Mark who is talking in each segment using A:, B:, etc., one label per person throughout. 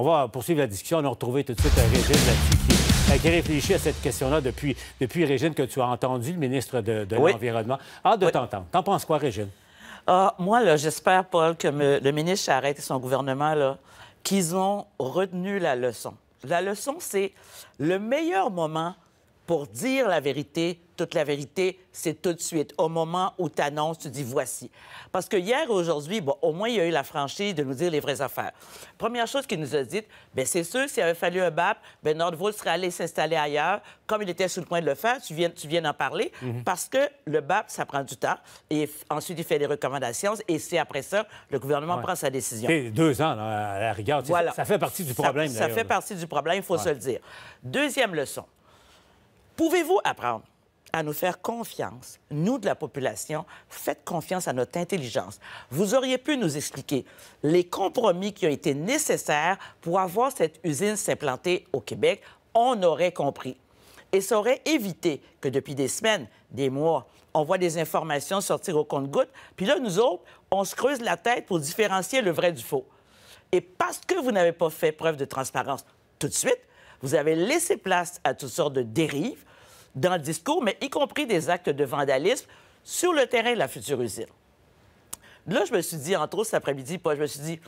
A: On va poursuivre la discussion. On a retrouvé tout de suite euh, Régine euh, qui, réfléchit à cette question-là depuis, depuis, Régine, que tu as entendu, le ministre de, l'Environnement. Hâte de t'entendre. T'en penses quoi, Régine? Ah, moi, là, j'espère, Paul, que le ministre Charrette et son gouvernement, là, qu'ils ont retenu la leçon. La leçon, c'est le meilleur moment pour dire la vérité, toute la vérité, c'est tout de suite. Au moment où tu annonces, tu dis voici. Parce que hier, aujourd'hui, au moins, il y a eu la franchise de nous dire les vraies affaires. Première chose qu'il nous a dit, ben, c'est sûr, s'il avait fallu un BAP, bien, serait allé s'installer ailleurs, comme il était sur le point de le faire. Tu viens, tu viens d'en parler, mhm. parce que le BAP, ça prend du temps. Et ensuite, il fait des recommandations. Et c'est après ça, le gouvernement prend sa décision. C'est deux ans, là, à la rigueur. Ça, fait partie du problème. Ça, fait partie du problème, il faut se le dire. Deuxième leçon. Pouvez-vous apprendre à nous faire confiance, nous de la population, faites confiance à notre intelligence. Vous auriez pu nous expliquer les compromis qui ont été nécessaires pour avoir cette usine s'implanter au Québec. On aurait compris. Et ça aurait évité que depuis des semaines, des mois, on voit des informations sortir au compte-gouttes, puis là, nous autres, on se creuse la tête pour différencier le vrai du faux. Et parce que vous n'avez pas fait preuve de transparence tout de suite, vous avez laissé place à toutes sortes de dérives dans le discours, mais y compris des actes de vandalisme sur le terrain de la future usine. Là, je me suis dit, entre autres, cet après-midi, je me suis dit,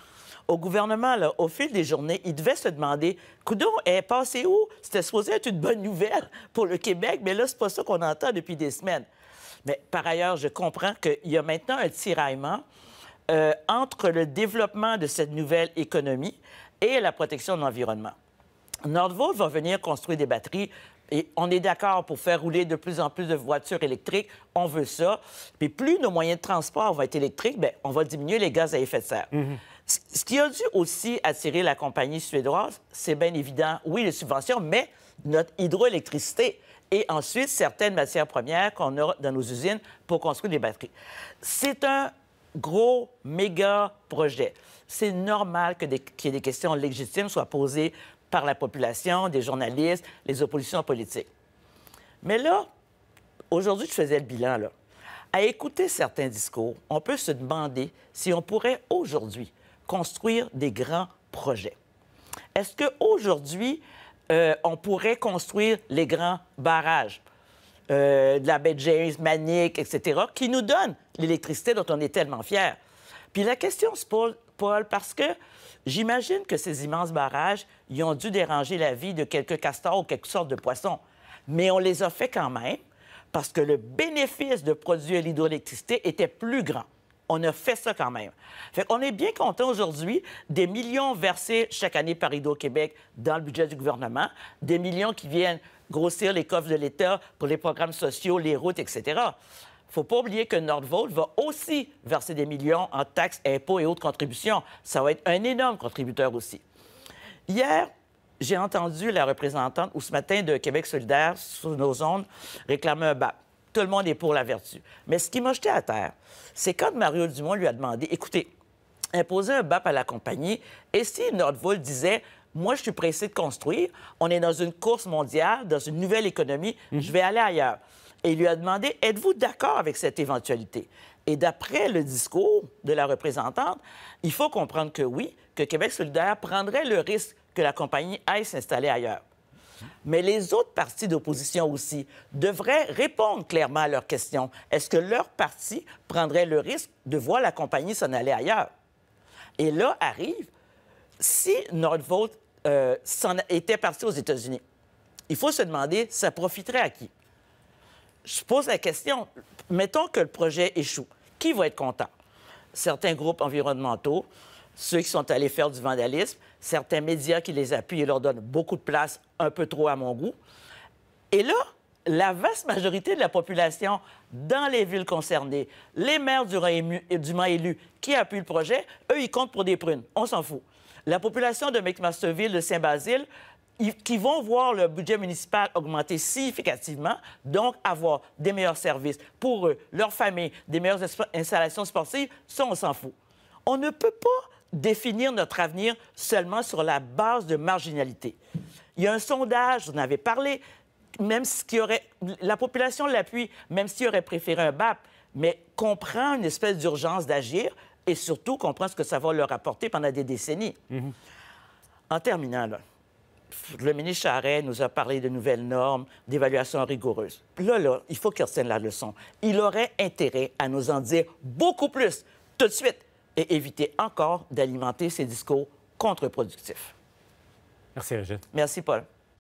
A: au gouvernement, au fil des journées, il devait se demander Coudon, est eh, passé où C'était supposé être une bonne nouvelle pour le Québec, mais là, c'est pas ça qu'on entend depuis des semaines. Mais par ailleurs, je comprends qu'il y a maintenant un tiraillement euh, entre le développement de cette nouvelle économie et la protection de l'environnement. Nordvolt va venir construire des batteries et on est d'accord pour faire rouler de plus en plus de voitures électriques. On veut ça. Puis plus nos moyens de transport vont être électriques, bien, on va diminuer les gaz à effet de serre. Mhm. Ce qui a dû aussi attirer la compagnie suédoise, c'est bien évident, oui, les subventions, mais notre hydroélectricité et ensuite certaines matières premières qu'on a dans nos usines pour construire des batteries. C'est un gros, méga projet. C'est normal qu'il y ait des questions légitimes soient posées par la population, des journalistes, les oppositions politiques. Mais là, aujourd'hui, je faisais le bilan, là. À écouter certains discours, on peut se demander si on pourrait aujourd'hui construire des grands projets. Est-ce qu'aujourd'hui, euh, on pourrait construire les grands barrages euh, de la baie James, Manic, etc., qui nous donnent l'électricité dont on est tellement fiers? Puis la question se pose, parce que j'imagine que ces immenses barrages, ils ont dû déranger la vie de quelques castors ou quelques sortes de poissons. Mais on les a fait quand même parce que le bénéfice de produire l'hydroélectricité était plus grand. On a fait ça quand même. Fait on est bien content aujourd'hui des millions versés chaque année par Hydro-Québec dans le budget du gouvernement, des millions qui viennent grossir les coffres de l'État pour les programmes sociaux, les routes, etc. Il ne faut pas oublier que Nordvolt va aussi verser des millions en taxes, impôts et autres contributions. Ça va être un énorme contributeur aussi. Hier, j'ai entendu la représentante, ou ce matin, de Québec solidaire, sous nos ondes, réclamer un BAP. Tout le monde est pour la vertu. Mais ce qui m'a jeté à terre, c'est quand Mario Dumont lui a demandé, écoutez, imposer un BAP à la compagnie, et si Nordvolt disait, moi, je suis pressé de construire. On est dans une course mondiale, dans une nouvelle économie. Je mhm. vais aller ailleurs et lui a demandé Êtes-vous d'accord avec cette éventualité Et d'après le discours de la représentante, il faut comprendre que oui, que Québec solidaire prendrait le risque que la compagnie aille s'installer ailleurs. Mais les autres partis d'opposition aussi devraient répondre clairement à leur question. Est-ce que leur parti prendrait le risque de voir la compagnie s'en aller ailleurs? Et là arrive, si Nordvolt euh, s'en était parti aux États-Unis, il faut se demander, ça profiterait à qui? je pose la question, mettons que le projet échoue, qui va être content? Certains groupes environnementaux, ceux qui sont allés faire du vandalisme, certains médias qui les appuient et leur donnent beaucoup de place, un peu trop à mon goût. Et là, la vaste majorité de la population dans les villes concernées, les maires du Mans élu qui appuient le projet, eux, ils comptent pour des prunes. On s'en fout. La population de McMasterville, de Saint-Basile, qui vont voir le budget municipal augmenter significativement, donc avoir des meilleurs services pour eux, leurs familles, des meilleures installations sportives, ça, on s'en fout. On ne peut pas définir notre avenir seulement sur la base de marginalité. Il y a un sondage, en avez parlé, même ce qui aurait... La population l'appuie, même s'il aurait préféré un BAP, mais comprend une espèce d'urgence d'agir et surtout comprend ce que ça va leur apporter pendant des décennies. Mm-hmm. En terminant, là, le ministre Charet nous a parlé de nouvelles normes, d'évaluations rigoureuses. Là, il faut qu'il retienne la leçon. Il aurait intérêt à nous en dire beaucoup plus tout de suite et éviter encore d'alimenter ces discours contre-productifs. Merci, Régine. Merci, Paul.